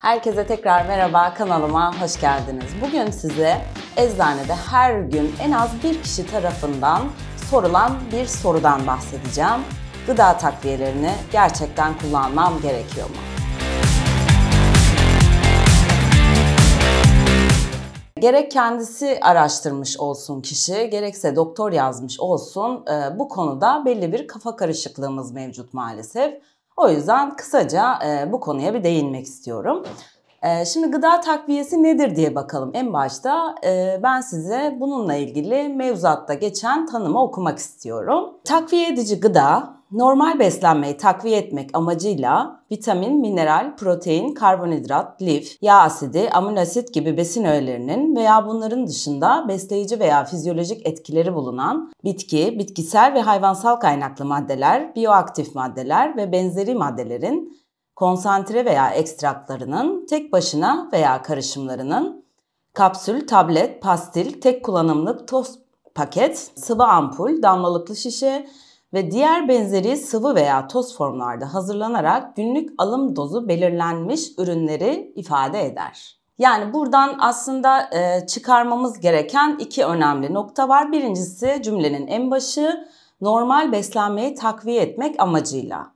Herkese tekrar merhaba, kanalıma hoş geldiniz. Bugün size eczanede her gün en az bir kişi tarafından sorulan bir sorudan bahsedeceğim. Gıda takviyelerini gerçekten kullanmam gerekiyor mu? Gerek kendisi araştırmış olsun kişi, gerekse doktor yazmış olsun e, bu konuda belli bir kafa karışıklığımız mevcut maalesef. O yüzden kısaca e, bu konuya bir değinmek istiyorum. E, şimdi gıda takviyesi nedir diye bakalım. En başta e, ben size bununla ilgili mevzuatta geçen tanımı okumak istiyorum. Takviye edici gıda normal beslenmeyi takviye etmek amacıyla vitamin, mineral, protein, karbonhidrat, lif, yağ asidi, amino asit gibi besin öğelerinin veya bunların dışında besleyici veya fizyolojik etkileri bulunan bitki, bitkisel ve hayvansal kaynaklı maddeler, bioaktif maddeler ve benzeri maddelerin konsantre veya ekstraklarının tek başına veya karışımlarının kapsül, tablet, pastil, tek kullanımlık toz paket, sıvı ampul, damlalıklı şişe, ve diğer benzeri sıvı veya toz formlarda hazırlanarak günlük alım dozu belirlenmiş ürünleri ifade eder. Yani buradan aslında e, çıkarmamız gereken iki önemli nokta var. Birincisi cümlenin en başı normal beslenmeyi takviye etmek amacıyla.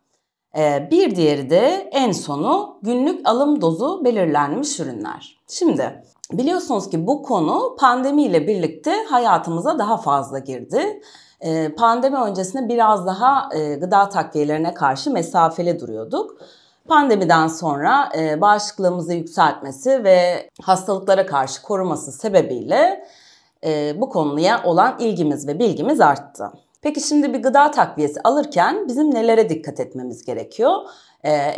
E, bir diğeri de en sonu günlük alım dozu belirlenmiş ürünler. Şimdi Biliyorsunuz ki bu konu pandemiyle birlikte hayatımıza daha fazla girdi. Ee, pandemi öncesinde biraz daha e, gıda takviyelerine karşı mesafeli duruyorduk. Pandemiden sonra e, bağışıklığımızı yükseltmesi ve hastalıklara karşı koruması sebebiyle e, bu konuya olan ilgimiz ve bilgimiz arttı. Peki şimdi bir gıda takviyesi alırken bizim nelere dikkat etmemiz gerekiyor?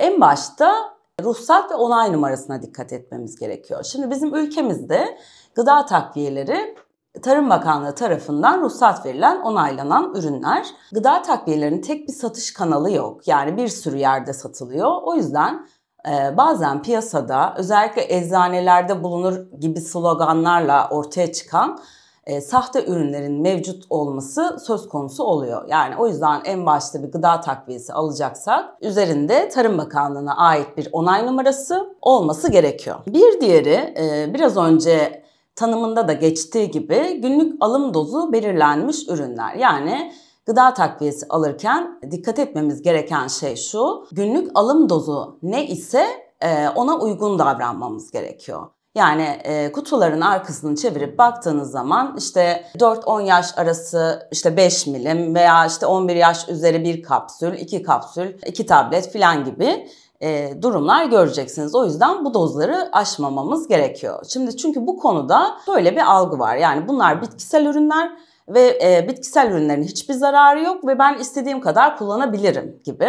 en başta ruhsat ve onay numarasına dikkat etmemiz gerekiyor. Şimdi bizim ülkemizde gıda takviyeleri Tarım Bakanlığı tarafından ruhsat verilen, onaylanan ürünler. Gıda takviyelerinin tek bir satış kanalı yok. Yani bir sürü yerde satılıyor. O yüzden e, bazen piyasada özellikle eczanelerde bulunur gibi sloganlarla ortaya çıkan e, sahte ürünlerin mevcut olması söz konusu oluyor. Yani o yüzden en başta bir gıda takviyesi alacaksak üzerinde Tarım Bakanlığı'na ait bir onay numarası olması gerekiyor. Bir diğeri e, biraz önce tanımında da geçtiği gibi günlük alım dozu belirlenmiş ürünler. Yani Gıda takviyesi alırken dikkat etmemiz gereken şey şu. Günlük alım dozu ne ise e, ona uygun davranmamız gerekiyor. Yani e, kutuların arkasını çevirip baktığınız zaman işte 4-10 yaş arası işte 5 milim veya işte 11 yaş üzeri bir kapsül, iki kapsül, iki tablet filan gibi e, durumlar göreceksiniz. O yüzden bu dozları aşmamamız gerekiyor. Şimdi çünkü bu konuda böyle bir algı var. Yani bunlar bitkisel ürünler ve e, bitkisel ürünlerin hiçbir zararı yok ve ben istediğim kadar kullanabilirim gibi.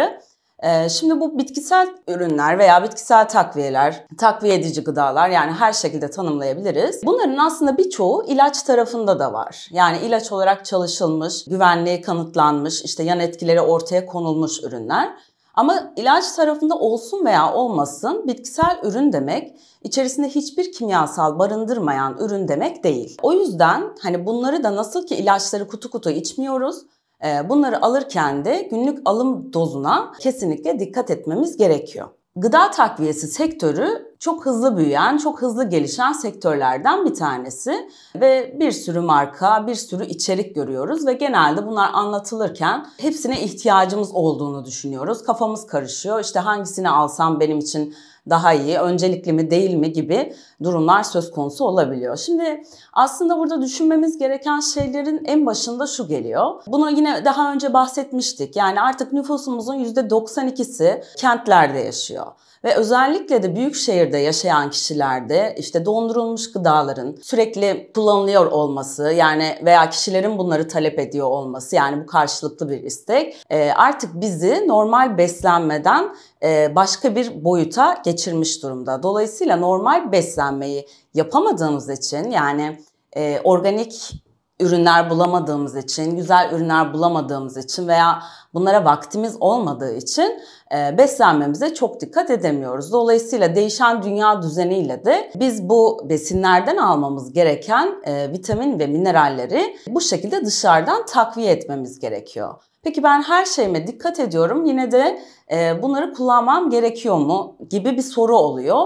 Ee, şimdi bu bitkisel ürünler veya bitkisel takviyeler, takviye edici gıdalar yani her şekilde tanımlayabiliriz. Bunların aslında birçoğu ilaç tarafında da var. Yani ilaç olarak çalışılmış, güvenliği kanıtlanmış, işte yan etkileri ortaya konulmuş ürünler. Ama ilaç tarafında olsun veya olmasın bitkisel ürün demek içerisinde hiçbir kimyasal barındırmayan ürün demek değil. O yüzden hani bunları da nasıl ki ilaçları kutu kutu içmiyoruz ee, bunları alırken de günlük alım dozuna kesinlikle dikkat etmemiz gerekiyor. Gıda takviyesi sektörü çok hızlı büyüyen, çok hızlı gelişen sektörlerden bir tanesi ve bir sürü marka, bir sürü içerik görüyoruz ve genelde bunlar anlatılırken hepsine ihtiyacımız olduğunu düşünüyoruz. Kafamız karışıyor. İşte hangisini alsam benim için daha iyi, öncelikli mi değil mi gibi durumlar söz konusu olabiliyor. Şimdi aslında burada düşünmemiz gereken şeylerin en başında şu geliyor. Bunu yine daha önce bahsetmiştik. Yani artık nüfusumuzun %92'si kentlerde yaşıyor. Ve özellikle de büyük şehirde yaşayan kişilerde işte dondurulmuş gıdaların sürekli kullanılıyor olması yani veya kişilerin bunları talep ediyor olması yani bu karşılıklı bir istek e, artık bizi normal beslenmeden e, başka bir boyuta geçirmiş durumda. Dolayısıyla normal beslenmeyi yapamadığımız için yani e, organik ürünler bulamadığımız için, güzel ürünler bulamadığımız için veya bunlara vaktimiz olmadığı için ee, beslenmemize çok dikkat edemiyoruz. Dolayısıyla değişen dünya düzeniyle de biz bu besinlerden almamız gereken e, vitamin ve mineralleri bu şekilde dışarıdan takviye etmemiz gerekiyor. Peki ben her şeyime dikkat ediyorum yine de e, bunları kullanmam gerekiyor mu gibi bir soru oluyor.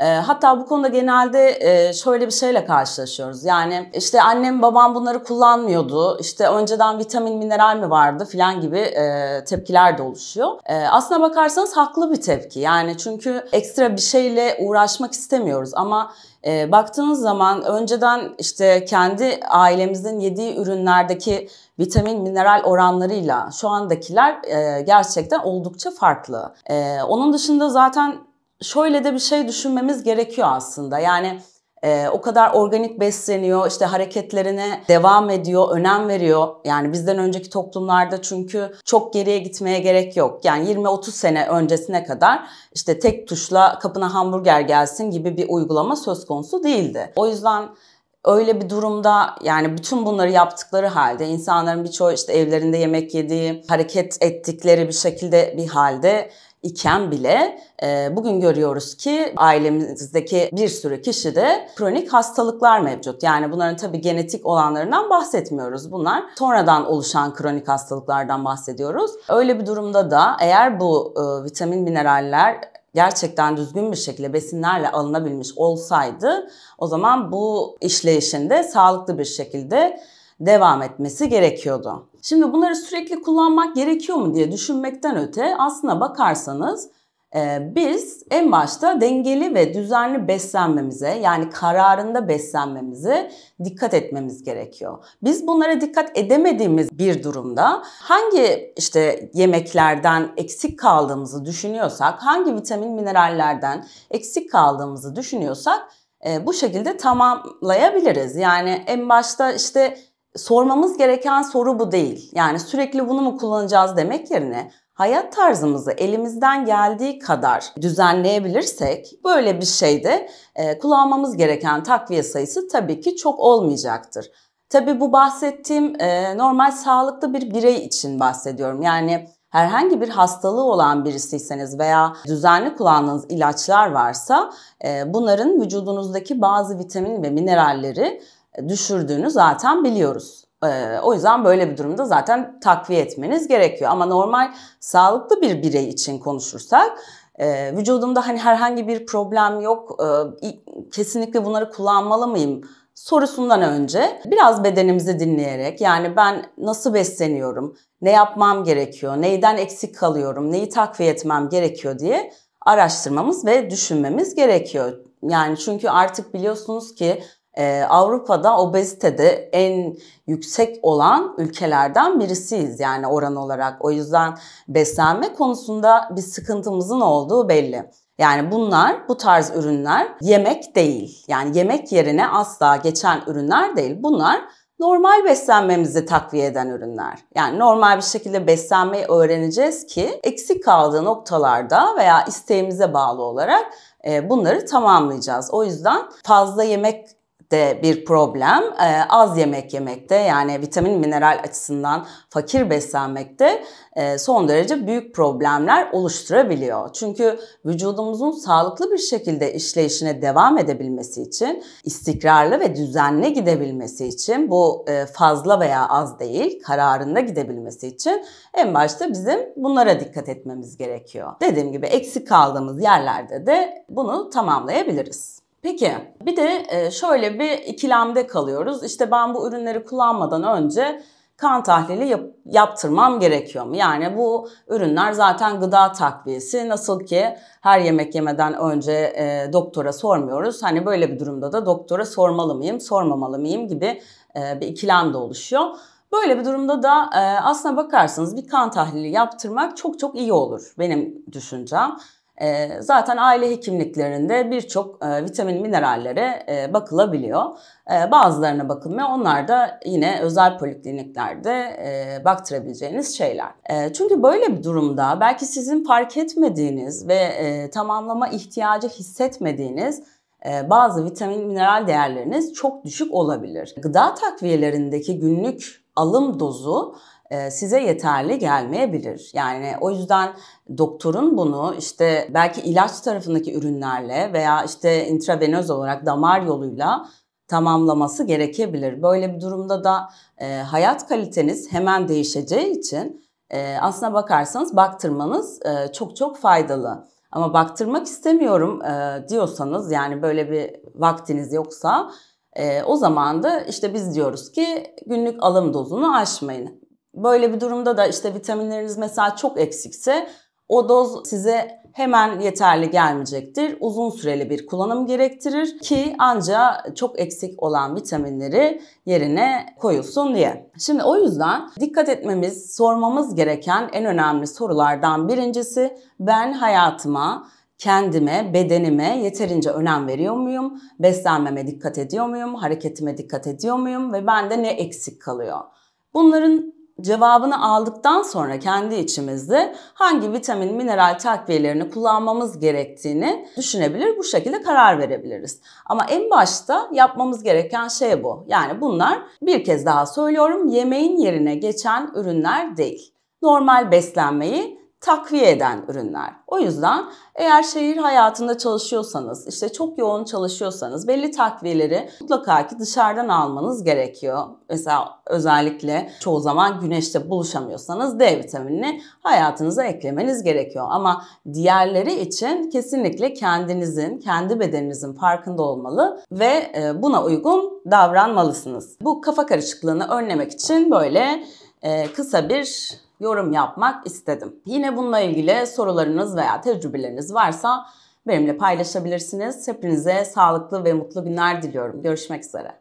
Ee, hatta bu konuda genelde e, şöyle bir şeyle karşılaşıyoruz. Yani işte annem babam bunları kullanmıyordu. İşte önceden vitamin mineral mi vardı filan gibi e, tepkiler de oluşuyor. E, aslına bakarsanız haklı bir tepki. Yani çünkü ekstra bir şeyle uğraşmak istemiyoruz ama baktığınız zaman önceden işte kendi ailemizin yediği ürünlerdeki vitamin mineral oranlarıyla şu andakiler gerçekten oldukça farklı. onun dışında zaten şöyle de bir şey düşünmemiz gerekiyor aslında. Yani e, o kadar organik besleniyor, işte hareketlerine devam ediyor, önem veriyor. Yani bizden önceki toplumlarda çünkü çok geriye gitmeye gerek yok. Yani 20-30 sene öncesine kadar işte tek tuşla kapına hamburger gelsin gibi bir uygulama söz konusu değildi. O yüzden öyle bir durumda yani bütün bunları yaptıkları halde insanların birçoğu işte evlerinde yemek yediği, hareket ettikleri bir şekilde bir halde iken bile e, bugün görüyoruz ki ailemizdeki bir sürü kişide kronik hastalıklar mevcut. Yani bunların tabii genetik olanlarından bahsetmiyoruz. Bunlar sonradan oluşan kronik hastalıklardan bahsediyoruz. Öyle bir durumda da eğer bu e, vitamin mineraller gerçekten düzgün bir şekilde besinlerle alınabilmiş olsaydı o zaman bu işleyişinde sağlıklı bir şekilde devam etmesi gerekiyordu. Şimdi bunları sürekli kullanmak gerekiyor mu diye düşünmekten öte aslına bakarsanız e, biz en başta dengeli ve düzenli beslenmemize yani kararında beslenmemize dikkat etmemiz gerekiyor. Biz bunlara dikkat edemediğimiz bir durumda hangi işte yemeklerden eksik kaldığımızı düşünüyorsak, hangi vitamin minerallerden eksik kaldığımızı düşünüyorsak e, bu şekilde tamamlayabiliriz. Yani en başta işte sormamız gereken soru bu değil. Yani sürekli bunu mu kullanacağız demek yerine hayat tarzımızı elimizden geldiği kadar düzenleyebilirsek böyle bir şeyde e, kullanmamız gereken takviye sayısı tabii ki çok olmayacaktır. Tabii bu bahsettiğim e, normal sağlıklı bir birey için bahsediyorum. Yani herhangi bir hastalığı olan birisiyseniz veya düzenli kullandığınız ilaçlar varsa e, bunların vücudunuzdaki bazı vitamin ve mineralleri düşürdüğünü zaten biliyoruz. Ee, o yüzden böyle bir durumda zaten takviye etmeniz gerekiyor. Ama normal sağlıklı bir birey için konuşursak e, vücudumda hani herhangi bir problem yok, e, kesinlikle bunları kullanmalı mıyım sorusundan önce biraz bedenimizi dinleyerek yani ben nasıl besleniyorum, ne yapmam gerekiyor, neyden eksik kalıyorum, neyi takviye etmem gerekiyor diye araştırmamız ve düşünmemiz gerekiyor. Yani çünkü artık biliyorsunuz ki ee, Avrupa'da obezitede en yüksek olan ülkelerden birisiyiz yani oran olarak. O yüzden beslenme konusunda bir sıkıntımızın olduğu belli. Yani bunlar bu tarz ürünler yemek değil. Yani yemek yerine asla geçen ürünler değil. Bunlar normal beslenmemizi takviye eden ürünler. Yani normal bir şekilde beslenmeyi öğreneceğiz ki eksik kaldığı noktalarda veya isteğimize bağlı olarak e, bunları tamamlayacağız. O yüzden fazla yemek de bir problem. Ee, az yemek yemekte yani vitamin mineral açısından fakir beslenmekte e, son derece büyük problemler oluşturabiliyor. Çünkü vücudumuzun sağlıklı bir şekilde işleyişine devam edebilmesi için, istikrarlı ve düzenli gidebilmesi için bu e, fazla veya az değil kararında gidebilmesi için en başta bizim bunlara dikkat etmemiz gerekiyor. Dediğim gibi eksik kaldığımız yerlerde de bunu tamamlayabiliriz. Peki bir de e, şöyle bir ikilemde kalıyoruz. İşte ben bu ürünleri kullanmadan önce kan tahlili yap, yaptırmam gerekiyor mu? Yani bu ürünler zaten gıda takviyesi. Nasıl ki her yemek yemeden önce e, doktora sormuyoruz. Hani böyle bir durumda da doktora sormalı mıyım, sormamalı mıyım gibi e, bir ikilem de oluşuyor. Böyle bir durumda da e, aslına bakarsanız bir kan tahlili yaptırmak çok çok iyi olur benim düşüncem. Ee, zaten aile hekimliklerinde birçok e, vitamin minerallere e, bakılabiliyor. E, bazılarına bakılmıyor. Onlar da yine özel polikliniklerde baktırabileceğiniz şeyler. Çünkü böyle bir durumda belki sizin fark etmediğiniz ve tamamlama ihtiyacı hissetmediğiniz bazı vitamin mineral değerleriniz çok düşük olabilir. Gıda takviyelerindeki günlük alım dozu e, size yeterli gelmeyebilir. Yani o yüzden doktorun bunu işte belki ilaç tarafındaki ürünlerle veya işte intravenöz olarak damar yoluyla tamamlaması gerekebilir. Böyle bir durumda da e, hayat kaliteniz hemen değişeceği için e, aslına bakarsanız baktırmanız çok çok faydalı. Ama baktırmak istemiyorum diyorsanız yani böyle bir vaktiniz yoksa o zaman da işte biz diyoruz ki günlük alım dozunu aşmayın. Böyle bir durumda da işte vitaminleriniz mesela çok eksikse o doz size hemen yeterli gelmeyecektir. Uzun süreli bir kullanım gerektirir ki anca çok eksik olan vitaminleri yerine koyulsun diye. Şimdi o yüzden dikkat etmemiz, sormamız gereken en önemli sorulardan birincisi ben hayatıma kendime, bedenime yeterince önem veriyor muyum? Beslenmeme dikkat ediyor muyum? Hareketime dikkat ediyor muyum? Ve bende ne eksik kalıyor? Bunların cevabını aldıktan sonra kendi içimizde hangi vitamin, mineral takviyelerini kullanmamız gerektiğini düşünebilir, bu şekilde karar verebiliriz. Ama en başta yapmamız gereken şey bu. Yani bunlar bir kez daha söylüyorum yemeğin yerine geçen ürünler değil. Normal beslenmeyi takviye eden ürünler. O yüzden eğer şehir hayatında çalışıyorsanız, işte çok yoğun çalışıyorsanız belli takviyeleri mutlaka ki dışarıdan almanız gerekiyor. Mesela özellikle çoğu zaman güneşte buluşamıyorsanız D vitaminini hayatınıza eklemeniz gerekiyor. Ama diğerleri için kesinlikle kendinizin, kendi bedeninizin farkında olmalı ve e, buna uygun davranmalısınız. Bu kafa karışıklığını önlemek için böyle ee, kısa bir yorum yapmak istedim. Yine bununla ilgili sorularınız veya tecrübeleriniz varsa benimle paylaşabilirsiniz. Hepinize sağlıklı ve mutlu günler diliyorum. Görüşmek üzere.